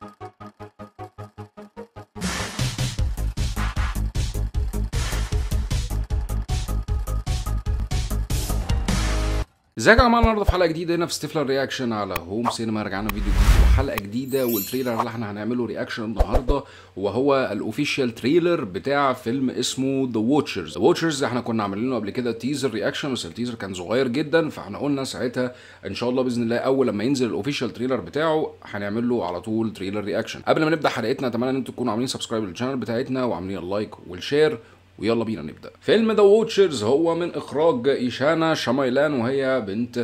Thank you. ازيك يا جماعه النهارده في حلقه جديده هنا في ستيفلر رياكشن على هوم سينما رجعنا فيديو جديد وحلقه جديده والتريلر اللي احنا هنعمله رياكشن النهارده وهو الاوفيشال تريلر بتاع فيلم اسمه ذا واتشرز ذا واتشرز احنا كنا عاملين له قبل كده تيزر رياكشن بس التيزر كان صغير جدا فاحنا قلنا ساعتها ان شاء الله باذن الله اول لما ينزل الاوفيشال تريلر بتاعه هنعمل له على طول تريلر رياكشن قبل ما نبدا حلقتنا اتمنى ان انتم تكونوا عاملين سبسكرايب للشانل بتاعتنا وعاملين اللايك والشير ويلا بينا نبدا فيلم ذا ووتشرز هو من اخراج ايشانا شمايلان وهي بنت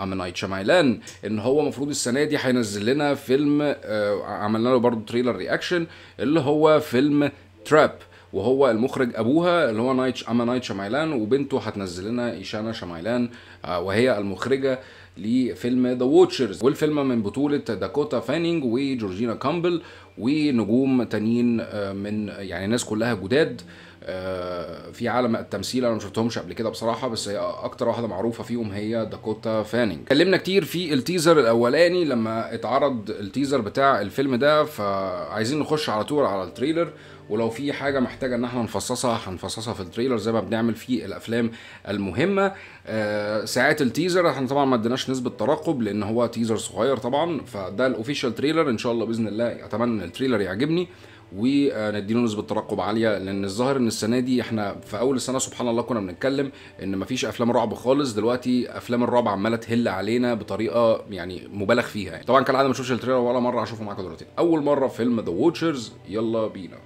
امنايت نايت شمايلان ان هو المفروض السنه دي هينزل لنا فيلم آه، عملنا له برضه تريلر رياكشن اللي هو فيلم تراب وهو المخرج ابوها اللي هو نايت اما نايت شمايلان وبنته هتنزل لنا ايشانا شمايلان آه، وهي المخرجه لفيلم ذا ووتشرز والفيلم من بطولة داكوتا فانينج وجورجينا كامبل ونجوم تانيين آه، من يعني ناس كلها جداد آه، في عالم التمثيل انا ما شفتهمش قبل كده بصراحه بس هي اكتر واحده معروفه فيهم هي داكوتا فانينج اتكلمنا كتير في التيزر الاولاني لما اتعرض التيزر بتاع الفيلم ده فعايزين نخش على طول على التريلر ولو في حاجه محتاجه ان احنا نفصصها هنفصصها في التريلر زي ما بنعمل في الافلام المهمه آه، ساعات التيزر احنا طبعا ما اديناش نسبه ترقب لان هو تيزر صغير طبعا فده الاوفيشال تريلر ان شاء الله باذن الله اتمنى ان التريلر يعجبني ونديله نسبه ترقب عاليه لان الظاهر ان السنه دي احنا في اول السنه سبحان الله كنا بنتكلم ان مفيش افلام رعب خالص دلوقتي افلام الرعب عماله تهل علينا بطريقه يعني مبالغ فيها يعني. طبعا كالعاده ما اشوفش التريلر ولا مره هشوفه معاكم دلوقتي اول مره فيلم ذا ووتشرز يلا بينا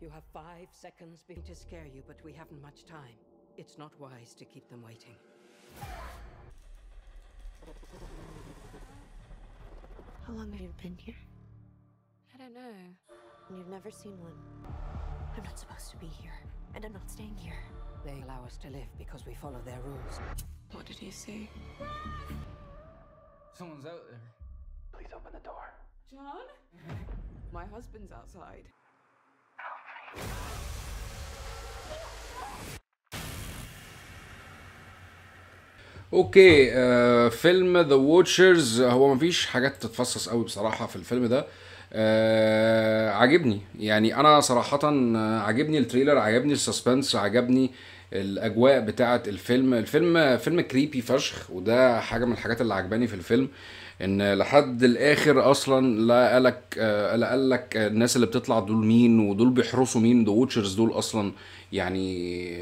You have five seconds to scare you, but we haven't much time. It's not wise to keep them waiting. How long have you been here? I don't know. You've never seen one. I'm not supposed to be here, and I'm not staying here. They allow us to live because we follow their rules. What did he say? Someone's out there. Please open the door. John? My husband's outside. اوكي آه فيلم ذا ووتشرز هو مفيش حاجات تتفصص قوي بصراحه في الفيلم ده آه عجبني يعني انا صراحه آه، عجبني التريلر عجبني السسبنس عجبني الاجواء بتاعه الفيلم الفيلم فيلم كريبي فشخ وده حاجه من الحاجات اللي عجباني في الفيلم ان لحد الاخر اصلا لا قالك آه، لا قالك الناس اللي بتطلع دول مين ودول بيحرسوا مين دول ووتشرز دول اصلا يعني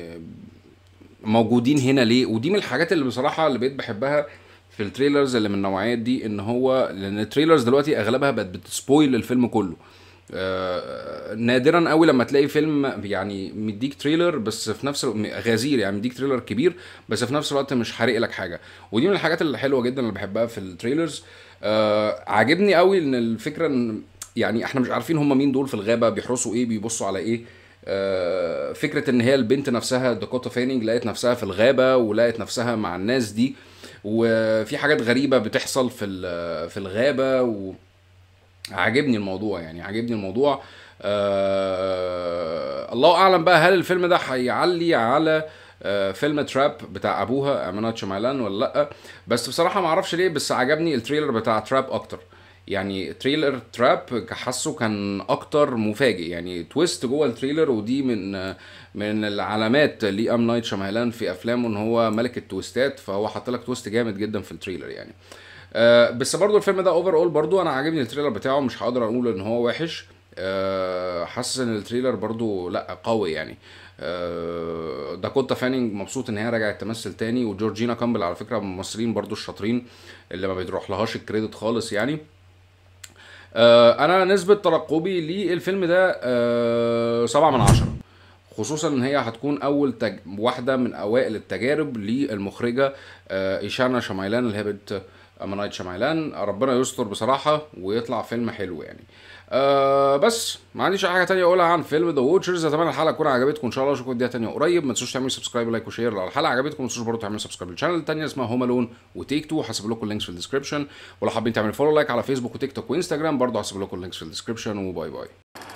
موجودين هنا ليه ودي من الحاجات اللي بصراحه اللي بقيت بحبها في التريلرز اللي من النوعيات دي ان هو لان التريلرز دلوقتي اغلبها بقت بتسبويل الفيلم كله آه نادرا قوي لما تلاقي فيلم يعني مديك تريلر بس في نفس الوقت غزير يعني مديك تريلر كبير بس في نفس الوقت مش حارق لك حاجه ودي من الحاجات الحلوه جدا اللي بحبها في التريلرز آه عاجبني قوي ان الفكره ان يعني احنا مش عارفين هم مين دول في الغابه بيحرسوا ايه بيبصوا على ايه آه فكره ان هي البنت نفسها داكوتا فانينج لقت نفسها في الغابه ولقت نفسها مع الناس دي وفي حاجات غريبه بتحصل في في الغابه و... عاجبني الموضوع يعني عاجبني الموضوع آه الله اعلم بقى هل الفيلم ده هيعلي على آه، فيلم تراب بتاع ابوها امانات شمالان ولا لا بس بصراحه ما اعرفش ليه بس عجبني التريلر بتاع تراب اكتر يعني تريلر تراب حاسه كان اكتر مفاجئ يعني تويست جوه التريلر ودي من من العلامات لي ام نايت شمالان في افلامه ان هو ملك التويستات فهو حط لك تويست جامد جدا في التريلر يعني آه آه بس برضو الفيلم ده اوفر اول برضو انا عاجبني التريلر بتاعه مش هقدر اقول ان هو وحش آه حاسس ان التريلر برضو لا قوي يعني آه داكوتا فانينج مبسوط ان هي رجعت تمثل تاني وجورجينا كامبل على فكره من برضو الشاطرين اللي ما بيروح لهاش الكريدت خالص يعني آه انا نسبه ترقبي للفيلم ده آه من 10 خصوصا ان هي هتكون اول تج... واحده من اوائل التجارب للمخرجه آه ايشانا شمايلان اللي هي بنت ام نايت شمعلان ربنا يستر بصراحه ويطلع فيلم حلو يعني أه بس ما عنديش اي حاجه تانية اقولها عن فيلم ذا ووتشرز اتمنى الحلقه تكون عجبتكم ان شاء الله اشوفكم فيديوهات تانية قريب ما تنسوش تعملوا سبسكرايب لايك وشير لو الحلقه عجبتكم ما تنسوش برضه تعملوا سبسكرايب للشانل التانية اسمها هوم الون وتيك تو هسيب لكم اللينكس في الديسكربشن ولو حابين تعملوا فولو لايك على فيسبوك وتيك توك وانستجرام برضه هسيب لكم اللينكس في الديسكربشن وباي باي